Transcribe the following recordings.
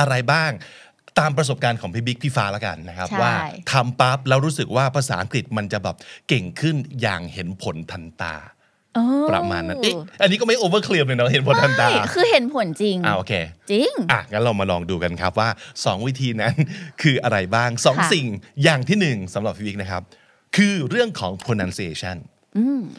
อะไรบ้างตามประสบการณ์ของพี่บิ๊กพี่ฟ้าละกันนะครับ ว่าทำปั๊บแล้วรู้สึกว่าภาษาอังกฤษมันจะแบบเก่งขึ้นอย่างเห็นผลทันตาประมาณนั้นอันนี้ก็ไม่โอเวอร์เคลียร์เลยเนาะเห็นผลทันตาคือเห็นผลจริงอ่าโอเคจริงอ่ะงั้นเรามาลองดูกันครับว่า 2 วิธีนั้นคืออะไรบ้าง 2 สิ่งอย่างที่1สำหรับพี่บิ๊กนะครับคือเรื่องของ pronunciation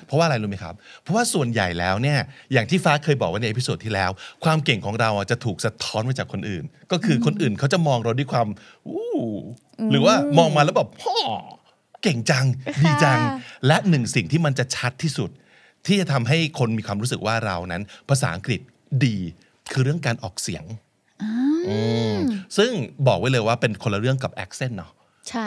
เพราะว่าอะไรรู้ไหมครับ เพราะว่าส่วนใหญ่แล้วเนี่ย อย่างที่ฟ้าเคยบอกไว้ในเอพิโซดที่แล้ว ความเก่งของเราจะถูกสะท้อนมาจากคนอื่น ก็คือคนอื่นเขาจะมองเราด้วยความอู้หรือว่ามองมาแล้วแบบพ่อเก่งจังดีจังและหนึ่งสิ่งที่มันจะชัดที่สุด ที่จะทำให้คนมีความรู้สึกว่าเรานั้น ภาษาอังกฤษดีคือเรื่องการออกเสียงซึ่งบอกไว้เลยว่าเป็นคนละเรื่องกับแอคเซนต์เนาะ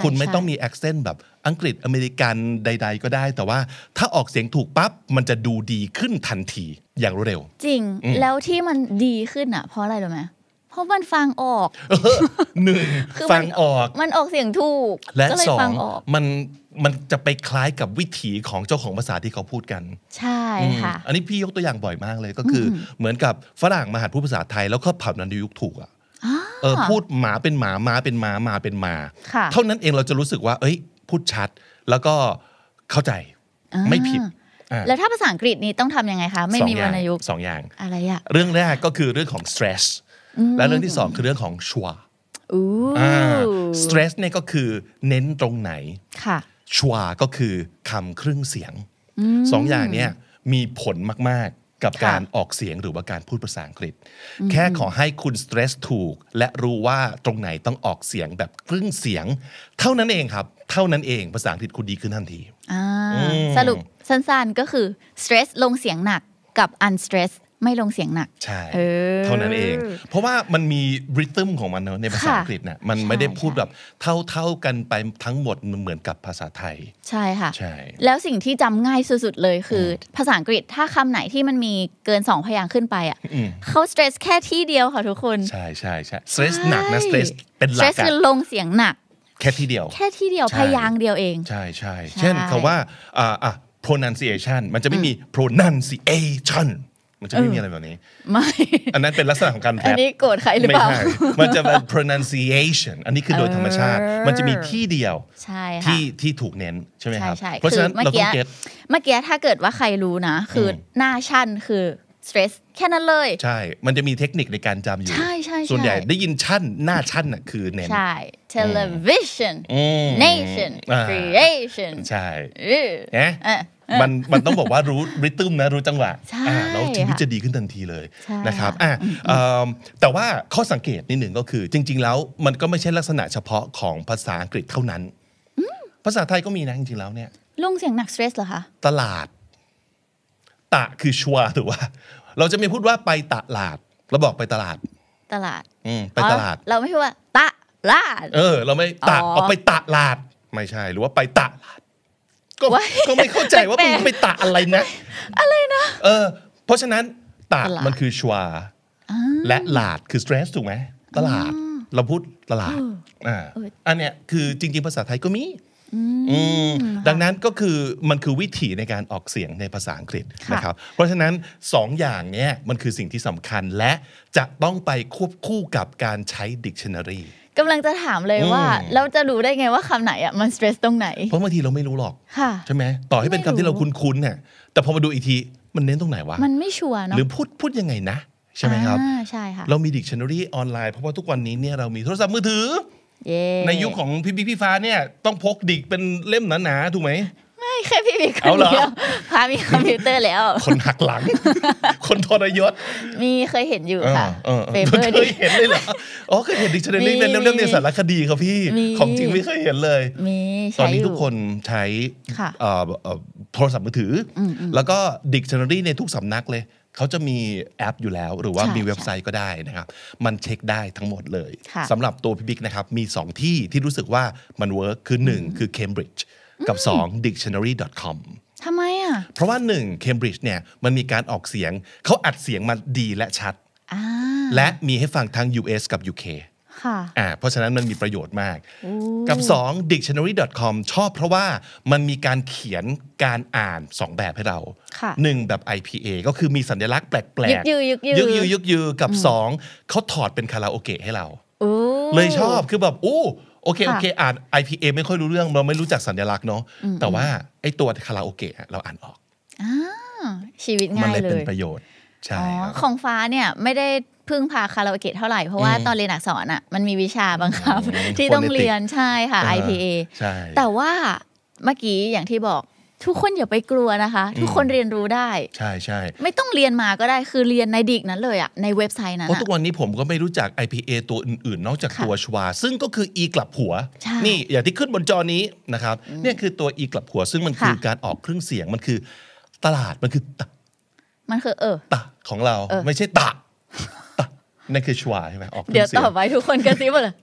คุณไม่ต้องมีแอคเซนต์แบบอังกฤษอเมริกันใดๆ ก็ได้ แต่ว่าถ้าออกเสียงถูกปั๊บมันจะดูดีขึ้นทันทีอย่างรวดเร็ว จริงแล้วที่มันดีขึ้นอ่ะ เพราะอะไรรู้ไหมเพราะมันฟังออกหนึ่งฟังออกมันออกเสียงถูกและสองมันมันจะไปคล้ายกับวิถีของเจ้าของภาษาที่เขาพูดกัน ใช่ค่ะอันนี้พี่ยกตัวอย่างบ่อยมากเลยก็คือเหมือนกับฝรั่งมาหัดพูดภาษาไทยแล้วก็ผับนันยุคถูกอ่ะเออพูดหมาเป็นหมามาเป็นหมามาเป็นหมา เท่านั้นเองเราจะรู้สึกว่า เอ้ยพูดชัดแล้วก็เข้าใจไม่ผิดแล้วถ้าภาษาอังกฤษนี้ต้องทำยังไงคะไม่มีวรรณยุกต์สองอย่างอะไรอะเรื่องแรกก็คือเรื่องของ stress และเรื่องที่สองคือเรื่องของชัว stress เนี่ยก็คือเน้นตรงไหนชัวก็คือคำครึ่งเสียงสองอย่างเนี้ยมีผลมากกับการออกเสียงหรือว่าการพูดภาษาอังกฤษแค่ขอให้คุณสเตรสถูก และรู้ว่าตรงไหนต้องออกเสียงแบบครึ่งเสียงเท่านั้นเองครับ เท่านั้นเองภาษาอังกฤษคุณดีขึ้นทันทีสรุปสั้นๆก็คือสเตรสลงเสียงหนักกับอันสเตรสไม่ลงเสียงหนักใช่เท่านั้นเอง เพราะว่ามันมีริทึมของมันเนาะในภาษาอังกฤษเนี่ยมันไม่ได้พูดแบบเท่าๆกันไปทั้งหมดเหมือนกับภาษาไทย ใช่ค่ะใช่แล้วสิ่งที่จำง่ายสุดๆเลยคือภาษาอังกฤษถ้าคำไหนที่มันมีเกินสองพยางค์ขึ้นไปอ่ะเขาสเตรสแค่ที่เดียวค่ะทุกคนใช่ใช่ใช่สเตรสหนักนะสเตรสเป็นหลักสเตรสคือลงเสียงหนักแค่ที่เดียว แค่ที่เดียวพยางค์เดียวเอง ใช่ใช่เช่นคำว่าอ่า pronunciation มันจะไม่มี pronunciation ันจะไม่มีอะไรแบบนี้ไม่อันนั้นเป็นลักษณะของการแรปอันนี้โกรธใครหรือเปล่ามันจะเป็น pronunciation อันนี้คือโดยธรรมชาติมันจะมีที่เดียวใช่ที่ที่ถูกเน้นใช่ไหมครับเพราะฉะนั้นเราต้องเก็ตเมื่อกี้ถ้าเกิดว่าใครรู้นะคือหน้าชั่นคือ stress แค่นั้นเลย ใช่ มันจะมีเทคนิคในการจำอยู่ใช่ใช่ส่วนใหญ่ได้ยินชั่นหน้าชั่นน่ะคือเน้นใช่ television nation creation ใช่เี่ยมันมันต้องบอกว่ารู้ริทึมนะรู้จังหวะแล้วชีวิตจะดีขึ้นทันทีเลยนะครับแต่ว่าข้อสังเกตนิดหนึ่งก็คือ จริง ๆ แล้วมันก็ไม่ใช่ลักษณะเฉพาะของภาษาอังกฤษเท่านั้นภาษาไทยก็มีนะจริงๆแล้วเนี่ยลุงเสียงหนักสเตรสเหรอคะตลาด ตะคือชัวถูกว่า เราจะไม่พูดว่าไปตลาดเราบอกไปตลาด ตลาดอืมไปตลาด เราไม่พูดว่า ตะลาด เออ เราไม่ตะเอาไปตะลาดไม่ใช่ หรือว่าไปตะลาดก็ไม่เข้าใจว่ามึงไปตะอะไรนะ อะไรนะเออเพราะฉะนั้นตะมันคือชวาและหลาดคือสเตรสถูกไหมตลาดเราพูดตลาดอ่าอันเนี้ยคือจริง ๆภาษาไทยก็มีดังนั้นก็คือมันคือวิถีในการออกเสียงในภาษาอังกฤษนะครับเพราะฉะนั้น 2ออย่างเนี้ยมันคือสิ่งที่สำคัญและจะต้องไปควบคู่กับการใช้ดิกชันนารีกำลังจะถามเลยว่าเราจะรู้ได้ไงว่าคำไหนอ่ะมันสเตรสตรงไหน เพราะบางทีเราไม่รู้หรอก ใช่ไหมต่อให้เป็นคำที่เราคุ้นๆเนี่ยแต่พอมาดูอีกทีมันเน้นตรงไหนวะ มันไม่ชัวร์เนาะหรือพูดพูดยังไงนะ ใช่ไหมครับใช่ค่ะ เรามีดิกชันนารีออนไลน์ เพราะว่าทุกวันนี้เนี่ยเรามีโทรศัพท์มือถือในยุคของพี่พี่พี่ฟ้าเนี่ยต้องพกดิกเป็นเล่มหนาๆถูกไหมแค่พี่บิ๊กคนเดียวพามีคอมพิวเตอร์แล้ว คนหักหลัง คนทรยศมีเคยเห็นอยู่ค่ะเปเปอร์ เคยเห็นเลยเหรออ๋อเคยเห็นดิชันเนลิ่งเป็นเรื่องในสารคดีครับ พี่ของจริงไม่เคยเห็นเลย มีตอนนี้ทุกคนใช้โทรศัพท์มือถือแล้วก็ดิกชันนารีในทุกสำนักเลย เขาจะมีแอปอยู่แล้ว หรือว่ามีเว็บไซต์ก็ได้นะครับมันเช็คได้ทั้งหมดเลยสำหรับตัวพี่บิ๊กนะครับมี 2 ที่ที่รู้สึกว่ามันเวิร์คคือ1 คือ Cambridge กับ 2 dictionary.com ทำไมอ่ะ เพราะว่า 1 Cambridge เนี่ยมันมีการออกเสียงเขาอัดเสียงมาดีและชัดและมีให้ฟังทั้ง US กับ UK ค่ะอ่าเพราะฉะนั้นมันมีประโยชน์มาก กับ 2 dictionary.com ชอบเพราะว่ามันมีการเขียนการอ่าน 2 แบบให้เราหนึ่งแบบ IPA ก็คือมีสัญลักษณ์แปลกๆ ยึกยือยึกยือกับ 2เขาถอดเป็นคาราโอเกะให้เราเลยชอบคือแบบโอ้โอเคโอเคอ่าน IPA ไม่ค่อยรู้เรื่องเราไม่รู้จักสัญลักษณ์เนาะแต่ว่า ไอ้ตัวคาราโอเกะเราอ่านออกอชีวิตง่ายเลย มันเลยเป็นประโยชน์ใช่ของฟ้าเนี่ย ไม่ได้พึ่งพาคาราโอเกะเท่าไหร่ เพราะว่าตอนเรียนอักษรอ่ะมันมีวิชาบังคับที่ต้องเรียนใช่ค่ะ IPA แต่ว่าเมื่อกี้อย่างที่บอกทุกคนอย่าไปกลัวนะคะ ทุกคนเรียนรู้ได้ใช่ใช่ไม่ต้องเรียนมาก็ได้คือเรียนในดิกนั้น เลยอะในเว็บไซต์นั้นเพราะทุกวันนี้ผมก็ไม่รู้จัก IPA ตัวอื่นๆ นอกจากตัวชวาซึ่งก็คือ E กลับหัว นี่อย่างที่ขึ้นบนจอนี้นะครับเนี่ยคือตัว E กลับหัว ซึ่งมันคือการออกเครื่องเสียงมันคือตลาดมันคือตะมันคือเออตะของเราไม่ใช่ตะนั่นคือชวาใช่ไหมออกเดี๋ยวต่อไปทุกคนกระซิบเลย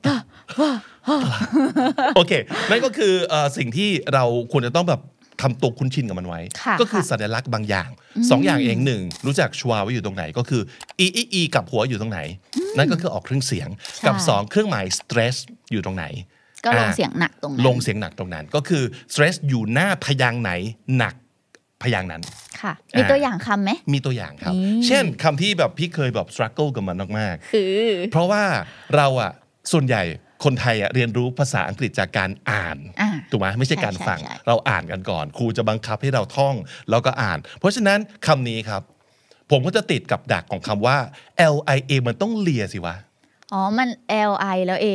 โอเคนั่นก็คือสิ่งที่เราควรจะต้องแบบทำตัวคุ้นชินกับมันไว้ ก็คือสัญลักษณ์บางอย่างสองอย่างเองหนึ่งรู้จักชัวไว้อยู่ตรงไหนก็คืออีอีอีกับหัวอยู่ตรงไหน นั่นก็คือออกเครื่องเสียงกับ 2 เครื่องหมายสเตรสอยู่ตรงไหน ก็ลงเสียงหนักตรงนั้นลงเสียงหนักตรงนั้น ก็คือสเตรสอยู่หน้าพยางไหนหนักพยางนั้นค่ะ มีตัวอย่างคำไหมมีตัวอย่างครับ เช่นคำที่แบบพี่เคยแบบสครัล g l กับมันมากๆคือ เพราะว่าเราอะส่วนใหญ่คนไทยอะเรียนรู้ภาษาอังกฤษจากการอ่าน ถูกไหมไม่ใช่การฟัง เราอ่านกันก่อน ครูจะบังคับให้เราท่อง แล้วก็อ่าน เพราะฉะนั้นคำนี้ครับ ผมก็จะติดกับดักของคำว่า L I A มันต้องเลียสิวะ อ๋อ มัน L I แล้ว A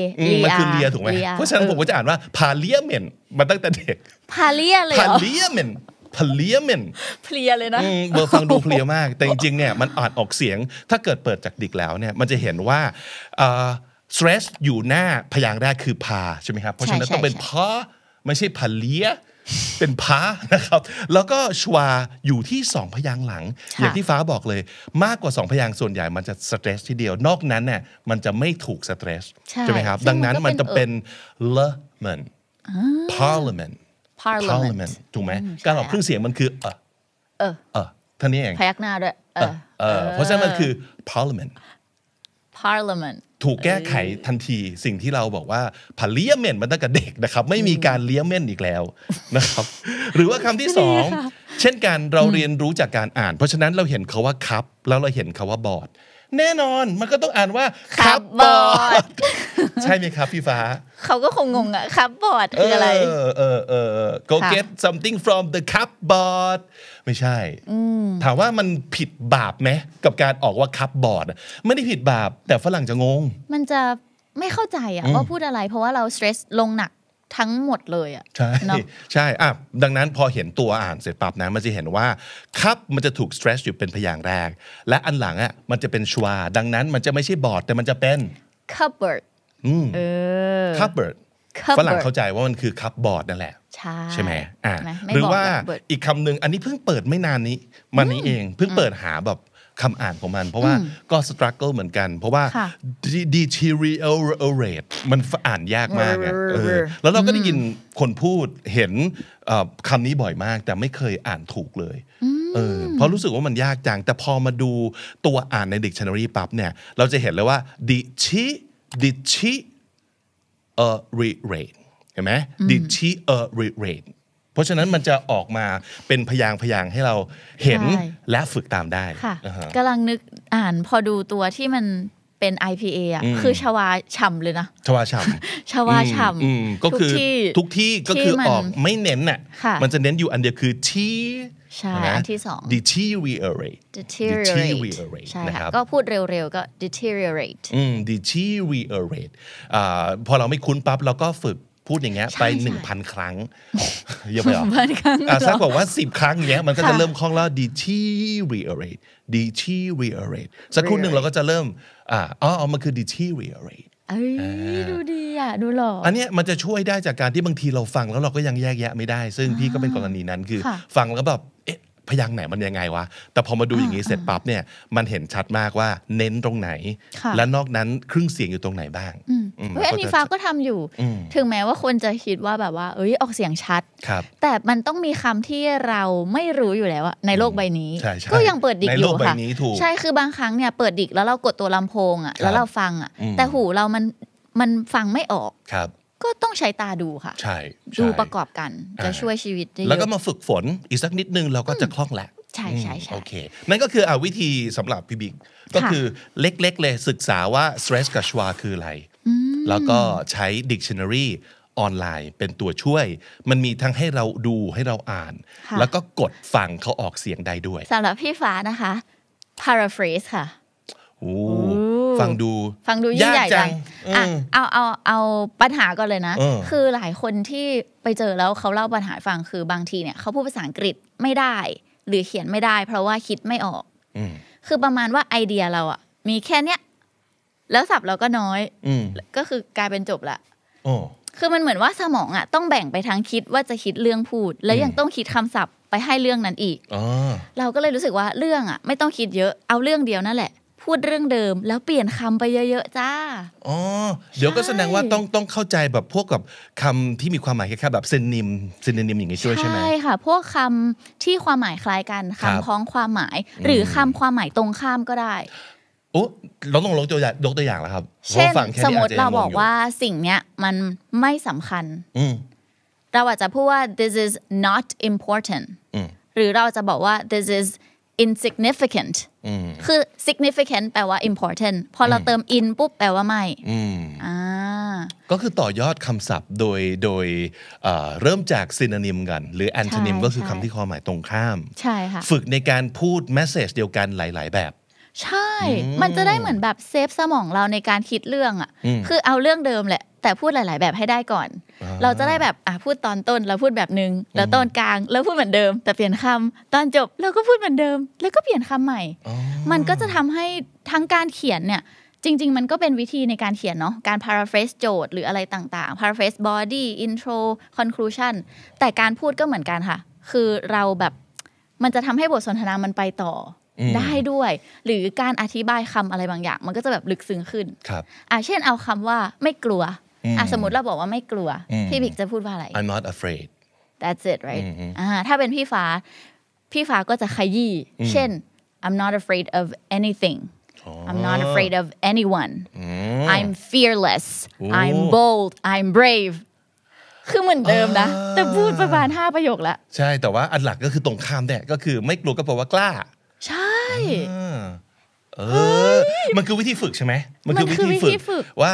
มันคือเลียถูกไหมเพราะฉะนั้นผมก็จะอ่านว่า parliament มันตั้งแต่เด็ก parliament เลย parliament parliament เพลียเลยนะเบอร์ฟังดูเพลียมาก แต่จริงๆเนี่ยมันอ่านออกเสียง ถ้าเกิดเปิดจากดิกแล้วเนี่ย มันจะเห็นว่า stress อยู่หน้าพยางแรกคือพาใช่ไหมครับเพราะฉะนั้นต้องเป็นพาไม่ใช่พาเลียเป็นพานะครับ แล้วก็ชวาอยู่ที่สองพยางหลัง อย่างที่ฟ้าบอกเลยมากกว่าสองพยางส่วนใหญ่มันจะสเตรสทีเดียวนอกนั้นเนี่ยมันจะไม่ถูกสเตรสใช่ไหมครับดังนั้นมันจะเป็นเล r มน parliament parliament ถูกไหมการออกเครื่องเสียงมันคือเออเออเท่านี้เองพยักหน้าด้วยเออเพราะฉะนั้นมันคือ parliament parliament ถูกแก้ไขทันทีสิ่งที่เราบอกว่าผาเลี้ยเม่นมาตั้งแต่เด็กนะครับไม่มีการเลี้ยเม่นอีกแล้วนะครับ หรือว่าคำที่สองเช่นการเราเรียนรู้จากการอ่าน เพราะฉะนั้นเราเห็นคาว่าคับแล้วเราเห็นคาว่าบอร์ด แน่นอนมันก็ต้องอ่านว่าคับบอร์ดใช่ไหมครับพี่ฟ้าเขาก็คงงงอะคับบอร์ดคืออะไรเออเออเออ go get something from the cupboard ไม่ใช่ถามว่ามันผิดบาปไหมกับการออกว่าคับบอร์ดไม่ได้ผิดบาป แต่ฝรั่งจะงง มันจะไม่เข้าใจอะว่าพูดอะไรเพราะว่าเราสเตรสลงหนักทั้งหมดเลยอ่ะใช่ใช่อ่ะดังนั้นพอเห็นตัวอ่านเสร็จปั๊บนะมันจะเห็นว่าคับมันจะถูกสเตรสอยู่เป็นพยางแรกและอันหลังอ่ะ มันจะเป็นชวาดังนั้นมันจะไม่ใช่บอร์ด แต่มันจะเป็น cupboard อืม cupboard ฝรั่งเข้าใจว่ามันคือคัพบอร์ดนั่นแหละใช่ไหมอ่าหรือว่าอีกคำหนึ่งอันนี้เพิ่งเปิดไม่นานนี้มันนี้เองเพิ่งเปิดหาแบบคำอ่านของมัน เพราะว่าก็สครัคเกิลเหมือนกันเพราะว่า deteriorate มันอ่านยากมากแล้วเราก็ได้ยินคนพูดเห็นคำนี้บ่อยมากแต่ไม่เคยอ่านถูกเลยเเพราะรู้สึกว่ามันยากจังแต่พอมาดูตัวอ่านในดิกชันนารีปั๊บเนี่ยเราจะเห็นเลยว่า d e t e ดิช e a r r e a r r a e เห็นไหม did she a r r e a r e เพราะฉะนั้นมันจะออกมาเป็นพยางพยางให้เราเห็นและฝึกตามได้กำลังนึกอ่านพอดูตัวที่มันเป็น IPA อ่ะคือชวาฉ่ำเลยนะชวาฉ่ำชวาฉ่ำก็คือทุกที่ก็คือออกไม่เน้นน่ะมันจะเน้นอยู่อันเดียวคือที่ใช่อันที่สอง deteriorate deteriorate ใช่ค่ะก็พูดเร็วๆก็ deteriorate อืม deteriorate พอเราไม่คุ้นปั๊บเราก็ฝึกพูดอย่างเงี้ยไป 1,000 ครั้งเยอะไปหรอพันครั้งสักบอกว่า 10 ครั้งเงี้ยมันก็จะเริ่มคล่องแล้ว deteriorate deteriorate สักครู่หนึ่งเราก็จะเริ่มอ๋อมันคือ deteriorate ้ยดูดีอ่ะดูหล่ออันเนี้ยมันจะช่วยได้จากการที่บางทีเราฟังแล้วเราก็ยังแยกแยะไม่ได้ ซึ่งพี่ก็เป็นกรณีนั้นคือฟังแล้วแบบพยางไหน มันยังไงวะ แต่พอมาดูอย่างนี้ เสร็จปั๊บเนี่ย มันเห็นชัดมากว่า เน้นตรงไหน และนอกนั้นครึ่งเสียงอยู่ตรงไหนบ้างเฮ้ยอันนี้ฟ้าก็ทำอยู่ ถึงแม้ว่าคนจะคิดว่าแบบว่าเอ้ยออกเสียงชัด แต่มันต้องมีคำที่เราไม่รู้อยู่แล้วในโลกใบนี้ก็ยังเปิดดิกอยู่ค่ะ ใช่คือบางครั้งเนี่ยเปิดดิกแล้วเรากดตัวลำโพงอ่ะแล้วเราฟังอ่ะแต่หูเรามันมันฟังไม่ออกครับก็ต้องใช้ตาดูค่ะ ใช่ดูประกอบกันจะช่วยชีวิตได้แล้วก็มาฝึกฝนอีกสักนิดนึงเราก็จะคล่องแลลวใช่ใช่ใช่โอเคนั่นก็คืออวิธีสำหรับพี่บิ๊กก็คือเล็กๆเลยศึกษาว่า stress กับชวาคืออะไร แล้วก็ใช้ dictionary ออนไลน์เป็นตัวช่วย มันมีทั้งให้เราดูให้เราอ่าน แล้วก็กดฟังเขาออกเสียงได้ด้วยสำหรับพี่ฟ้านะคะ paraphrase ค่ะโอ้ฟังดูฟังดูยิ่งใหญ่จังอ่ะเอาเอาเอาปัญหาก่อนเลยนะคือหลายคนที่ไปเจอแล้วเขาเล่าปัญหาฟังคือบางทีเนี่ยเขาพูดภาษาอังกฤษไม่ได้ หรือเขียนไม่ได้ เพราะว่าคิดไม่ออกคือประมาณว่าไอเดียเราอะมีแค่เนี้ยแล้วสับเราก็น้อยก็คือกลายเป็นจบละคือมันเหมือนว่าสมองอะต้องแบ่งไปทั้งคิดว่าจะคิดเรื่องพูด แล้วยังต้องคิดคำศัพท์ไปให้เรื่องนั้นอีกเราก็เลยรู้สึกว่าเรื่องอะไม่ต้องคิดเยอะเอาเรื่องเดียวนั่นแหละพูดเรื่องเดิมแล้วเปลี่ยนคำไปเยอะๆจ้า อ๋อ เดี๋ยวก็แสดงว่าต้องต้องเข้าใจแบบพวกกับคำที่มีความหมายคล้ายๆแบบเซนิมเซนิมอย่างนี้ช่วยใช่ไหมใช่ค่ะพวกคำที่ความหมายคล้ายกัน คํำพ้องความหมาย หรือคำความหมายตรงข้ามก็ได้โอ้เราต้องลงตัวอย่างยกตัวอย่างแล้วครับเช่นสมมติเราบอกว่าสิ่งเนี้ยมันไม่สำคัญเราอาจจะพูดว่า this is not important หรือเราจะบอกว่า this is insignificant คือ significant แปลว่า important พอเราเติม in ปุ๊บแปลว่าไม่ก็คือต่อยอดคำศัพท์โดยโดยเริ่มจาก synonym กัน หรือ antonym ก็คือคำที่ความหมายตรงข้ามใช่ค่ะฝึกในการพูด message เดียวกันหลาย ๆแบบ ใช่ มันจะได้เหมือนแบบเซฟสมองเราในการคิดเรื่องอ่ะคือเอาเรื่องเดิมแหละแต่พูดหลาย ๆ แบบให้ได้ก่อน เราจะได้แบบอ่ะพูดตอนต้นเราพูดแบบนึงแล้วตอนกลางแล้วพูดเหมือนเดิม แต่เปลี่ยนคำตอนจบเราก็พูดเหมือนเดิม แล้วก็เปลี่ยนคำใหม่ มันก็จะทำให้ทั้งการเขียนเนี่ยจริง ๆ มันก็เป็นวิธีในการเขียนเนาะการ paraphrase โจทย์หรืออะไรต่าง ๆ paraphrase body intro conclusion แต่การพูดก็เหมือนกันค่ะ คือเราแบบมันจะทำให้บทสนทนามันไปต่อ ได้ด้วย หรือการอธิบายคำอะไรบางอย่าง มันก็จะแบบลึกซึ้งขึ้นครับอ่าเช่นเอาคำว่าไม่กลัวอ่ะสมมติเราบอกว่าไม่กลัว พี่บิ๊กจะพูดว่าอะไร I'm not afraid that's it right อ่าถ้าเป็นพี่ฟ้าพี่ฟ้าก็จะขยี้ เช่น I'm not afraid of anything I'm not afraid of anyone I'm fearless I'm bold I'm brave คือเหมือนเดิมนะแต่พูดประมาณ5ประโยคละ ใช่แต่ว่าอันหลักก็คือตรงข้ามแน่ก็คือไม่กลัวก็แปลว่ากล้า ใช่เออ มันคือวิธีฝึกใช่ไหมมันคือวิธีฝึกว่า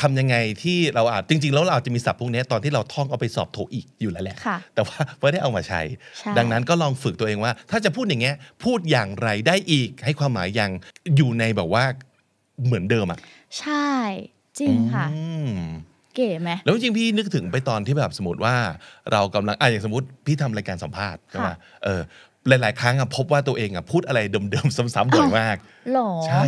ทำยังไงที่เราอาจจริงๆแล้วเราจะมีศัพท์พวกนี้ตอนที่เราท่องเอาไปสอบโทอีกอยู่แล้วแหละ แต่ว่าไม่ได้เอามาใช้ ดังนั้นก็ลองฝึกตัวเองว่า ถ้าจะพูดอย่างเงี้ยพูดอย่างไรได้อีก ให้ความหมายยังอยู่ในแบบว่าเหมือนเดิมอ่ะ ใช่ จริงค่ะเก๋ไหมแล้วจริงพี่นึกถึงไปตอนที่แบบสมมติว่าเรากำลังอ่ะอย่างสมมติพี่ทำรายการสัมภาษณ์ใช่ไหมเออหลายๆครั้งพบว่าตัวเองพูดอะไรเดิมๆซ้ำๆบ่อยมากหรอ ใช่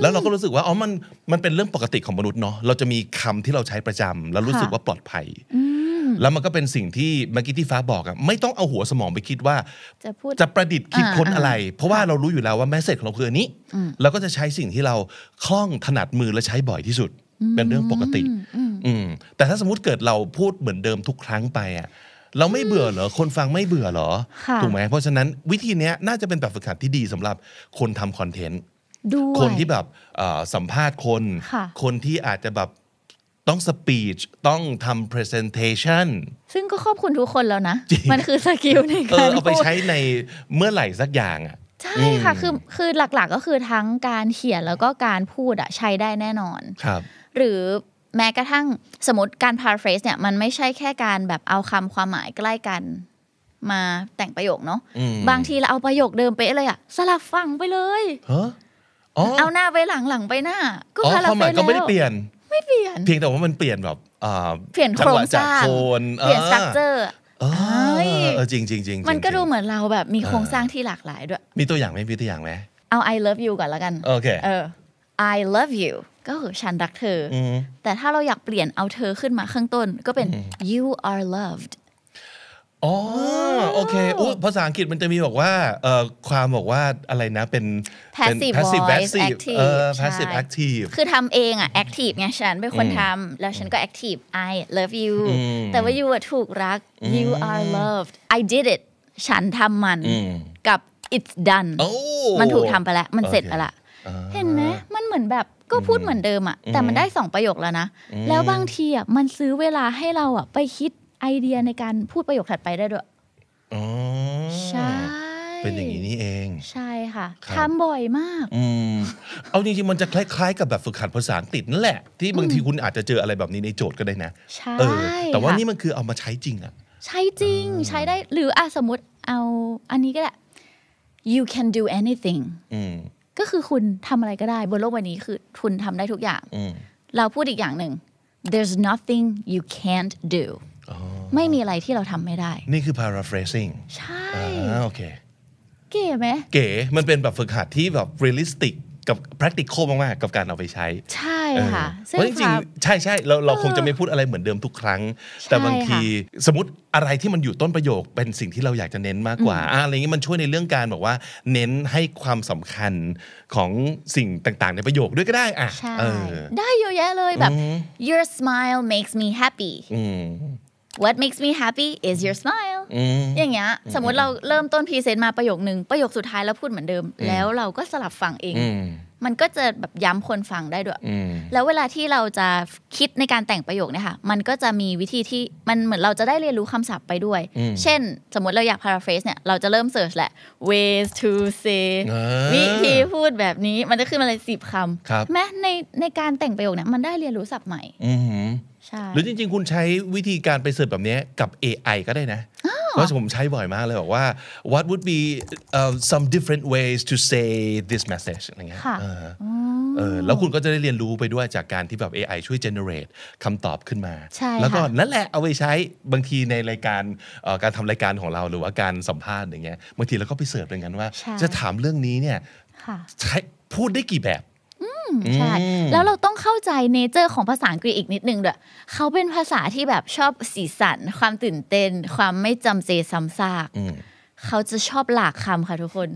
แล้วเราก็รู้สึกว่าอ๋อมันมันเป็นเรื่องปกติของมนุษย์เนาะ เราจะมีคำที่เราใช้ประจำ แล้วรู้สึกว่าปลอดภัยแล้วมันก็เป็นสิ่งที่เมื่อกี้ที่ฟ้าบอกอะไม่ต้องเอาหัวสมองไปคิดว่าจะพูดจะประดิษฐ์คิดค้นอะไร เพราะว่าเรารู้อยู่แล้วว่าแมสเซจของเราคืออันนี้ เราก็จะใช้สิ่งที่เราคล่องถนัดมือและใช้บ่อยที่สุด เป็นเรื่องปกติอืแต่ถ้าสมมติเกิดเราพูดเหมือนเดิมทุกครั้งไปอะเราไม่เบื่อเหรอ คนฟังไม่เบื่อเหรอ ถูกไหม เพราะฉะนั้นวิธีนี้น่าจะเป็นแบบฝึกหัดที่ดีสำหรับคนทำคอนเทนต์คนที่แบบสัมภาษณ์คน คนที่อาจจะแบบ ต้องสปีชต้องทำ presentation ซึ่งก็ขอบคุณทุกคนแล้วนะมันคือสกิลในการเอาไปใช้ในเมื่อไหร่สักอย่างอ่ะ ใช่ค่ะคือคือหลักๆก็คือทั้งการเขียนแล้วก็การพูดอะใช้ได้แน่นอน ครับ หรือแม้กระทั่งสมมติการ paraphrase เนี่ยมันไม่ใช่แค่การแบบเอาคำความหมายใกล้กัน มาแต่งประโยคเนาะบางทีเราเอาประโยคเดิมไปเลยอะสลับฝั่งไปเลยเอาหน้าไปหลังหลังไปหน้าก็ความหมายก็ไม่ได้เปลี่ยนไม่เปลี่ยน เพียงแต่ว่ามันเปลี่ยนแบบเปลี่ยนโครงสร้างเปลี่ยนสตรัคเจอร์จริงจริงจริงมันก็ดูเหมือนเราแบบมีโครงสร้างที่หลากหลายด้วย มีตัวอย่างไหมมีตัวอย่างไหมเอา I love you ก่อนแล้วกันโอเคเออ I love you ก็คือฉันรักเธอ แต่ถ้าเราอยากเปลี่ยนเอาเธอขึ้นมาข้างต้นก็เป็น you are loved อ๋อโอเคอู้ภาษาอังกฤษมันจะมีบอกว่าเอ่อความบอกว่าอะไรนะเป็น passive voice active passive active คือทำเองอ่ะ active ไงฉันเป็นคนทำแล้วฉันก็ active I love you แต่ว่า you ถูกรัก you are loved I did it ฉันทำมันกับ it's done มันถูกทำไปแล้วมันเสร็จไปลวเห็นไหมมันเหมือนแบบก็พูดเหมือนเดิมอะแต่มันได้สองประโยคแล้วนะ แล้วบางทีอะมันซื้อเวลาให้เราอะไปคิดไอเดียในการพูดประโยคถัดไปได้ด้วยใช่ เป็นอย่างนี้นี่เอง ใช่ค่ะทำบ่อยมาก อืม เอาจริงๆ มันจะคล้ายๆ กับแบบฝึกหัดภาษาอังกฤษนั่นแหละ ที่บางทีคุณอาจจะเจออะไรแบบนี้ในโจทย์ก็ได้นะใช่แต่ว่านี่มันคือเอามาใช้จริงอะใช้จริงใช้ได้หรืออะสมมติเอาอันนี้ก็ได้ you can do anything ก็คือคุณทำอะไรก็ได้บนโลกใบนี้คือคุณทำได้ทุกอย่างเราพูดอีกอย่างหนึ่ง there's nothing you can't do ไม่มีอะไรที่เราทำไม่ได้ นี่คือ paraphrasing ใช่โอเคเก๋ไหมเก๋มันเป็นแบบฝึกหัดที่แบบ realistic กับ practical มากๆกับการเอาไปใช้ ใช่ค่ะเพราะจริงใช่ใช่เราเราคงจะไม่พูดอะไรเหมือนเดิมทุกครั้ง แต่บางทีสมมติอะไรที่มันอยู่ต้นประโยค เป็นสิ่งที่เราอยากจะเน้นมากกว่าอะไรอย่างนี้มันช่วยในเรื่องการบอกว่า เน้นให้ความสำคัญของสิ่งต่าง ๆ ในประโยคด้วยก็ได้อ่ะได้เยอะแยะเลยแบบ your smile makes me happy what makes me happy is your smile อย่างเงี้ย สมมติเราเริ่มต้นพรีเซนต์มาประโยคหนึ่ง ประโยคสุดท้ายแล้วพูดเหมือนเดิม แล้วเราก็สลับฟังเอง มันก็จะแบบย้ำคนฟังได้ด้วย แล้วเวลาที่เราจะคิดในการแต่งประโยคเนี่ยค่ะ มันก็จะมีวิธีที่มันเหมือนเราจะได้เรียนรู้คำศัพท์ไปด้วย เช่นสมมติเราอยาก paraphrase เนี่ยเราจะเริ่มเสิร์ชแหละ ways to say วิธีพูดแบบนี้ มันจะขึ้นมาเลยสิบคำแม้ในในการแต่งประโยคเนี่ยมันได้เรียนรู้ศัพท์ใหม่หรือจริง ๆ คุณใช้วิธีการไปเสิร์ชแบบนี้กับ AI ก็ได้นะเพราะผมใช้บ่อยมากเลยบอกว่า what would be uh, some different ways to say this message อะไรเงี้ยแล้วคุณก็จะได้เรียนรู้ไปด้วยจากการที่แบบ AI ช่วย generate คำตอบขึ้นมา แล้วก็นั่นแหละเอาไปใช้บางทีในรายการการทำรายการของเราหรือว่าการสัมภาษณ์อย่างเงี้ย บางทีเราก็ไปเสิร์ชเหมือนกันว่า จะถามเรื่องนี้เนี่ยใช้พูดได้กี่แบบใช่ แล้วเราต้องเข้าใจเนเจอร์ของภาษาอังกฤษอีกนิดนึงด้วย เขาเป็นภาษาที่แบบชอบสีสัน ความตื่นเต้น ความไม่จำเจซ้ำซากเขาจะชอบหลากคำค่ะทุกคน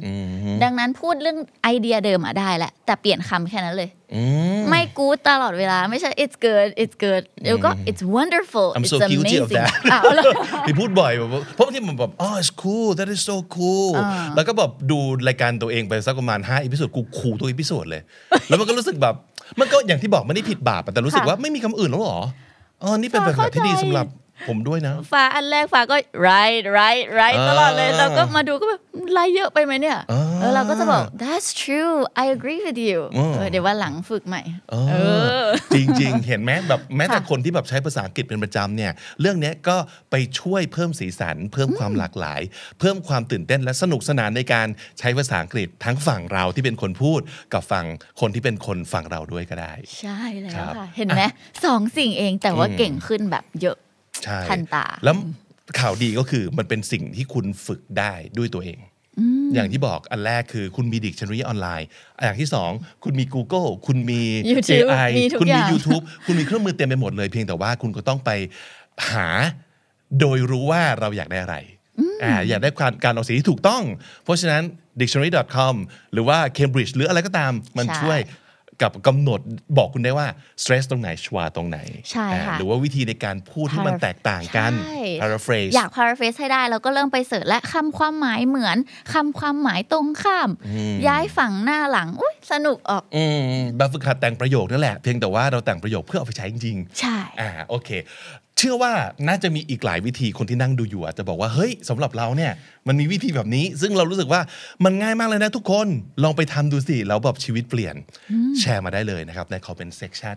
ดังนั้นพูดเรื่องไอเดียเดิมอะได้แหละแต่เปลี่ยนคำแค่นั้นเลยไม่กูตลอดเวลาไม่ใช่ it's good it's good แล้วก็ it's wonderful I'm so guilty of that พี่พูดบ่อยเพราะที่มันแบบ oh it's cool that is so cool แล้วก็แบบดูรายการตัวเองไปสักประมาณ5อีพิโซดกูขู่ตัวอีพิโซดเลย แล้วมันก็รู้สึกแบบมันก็อย่างที่บอกมันไม่ผิดบาปแต่รู้สึกว่าไม่มีคำอื่นแล้วหรออ๋อนี่เป็นแบบที่ดีสำหรับผมด้วยนะฟ้าอันแรกฟ้าก็ไรไรไรตลอดเลย เราก็มาดูก็แบบไรเยอะไปไหมเนี่ยเราก็จะบอก that's true I agree with you เดี๋ยวว่าหลังฝึกใหม่ จริงๆ เห็นไหมแบบแม้แต่คนที่แบบใช้ภาษาอังกฤษเป็นประจำเนี่ย เรื่องนี้ก็ไปช่วยเพิ่มสีสันเพิ่มความหลากหลาย เพิ่มความตื่นเต้น และสนุกสนานในการใช้ภาษาอังกฤษทั้งฝั่งเราที่เป็นคนพูด กับฝั่งคนที่เป็นคนฝั่งเราด้วยก็ได้ ใช่แล้วค่ะ เห็นไหมสองสิ่งเองแต่ว่าเก่งขึ้นแบบเยอะใช่ทันตาแล้วข่าวดีก็คือมันเป็นสิ่งที่คุณฝึกได้ด้วยตัวเองอย่างที่บอกอันแรกคือ คุณมีดิกชันนารีออนไลน์อย่างที่สองคุณมี Google คุณมี AI คุณมี YouTube คุณมีเครื่องมือเต็มไปหมดเลย เพียงแต่ว่าคุณก็ต้องไปหาโดยรู้ว่าเราอยากได้อะไรอ่าอยากได้การออกเสียงที่ถูกต้อง เพราะฉะนั้น dictionary.com หรือว่า Cambridge หรืออะไรก็ตามมันช่วยกับกำหนดบอกคุณได้ว่า สเตรสตรงไหน ชวาตรงไหน ใช่ค่ะหรือว่าวิธีในการพูดที่มันแตกต่างกัน paraphrase อยาก paraphrase ให้ได้เราก็เริ่มไปเสิร์ชและคำความหมายเหมือน คำความหมายตรงข้าม ย้ายฝั่งหน้าหลังอุ้ยสนุกออกอืมบบฟึกหัดแต่งประโยคนั่นแหละ เพียงแต่ว่าเราแต่งประโยคเพื่อเอาไปใช้จริงใช่ อ่า โอเค เชื่อว่าน่าจะมีอีกหลายวิธีคนที่นั่งดูอยู่อาจจะบอกว่า เฮ้ยสำหรับเราเนี่ย มันมีวิธีแบบนี้ ซึ่งเรารู้สึกว่ามันง่ายมากเลยนะทุกคน ลองไปทำดูสิ แล้วแบบชีวิตเปลี่ยน แชร์มาได้เลยนะครับในคอมเมนต์เซ็กชัน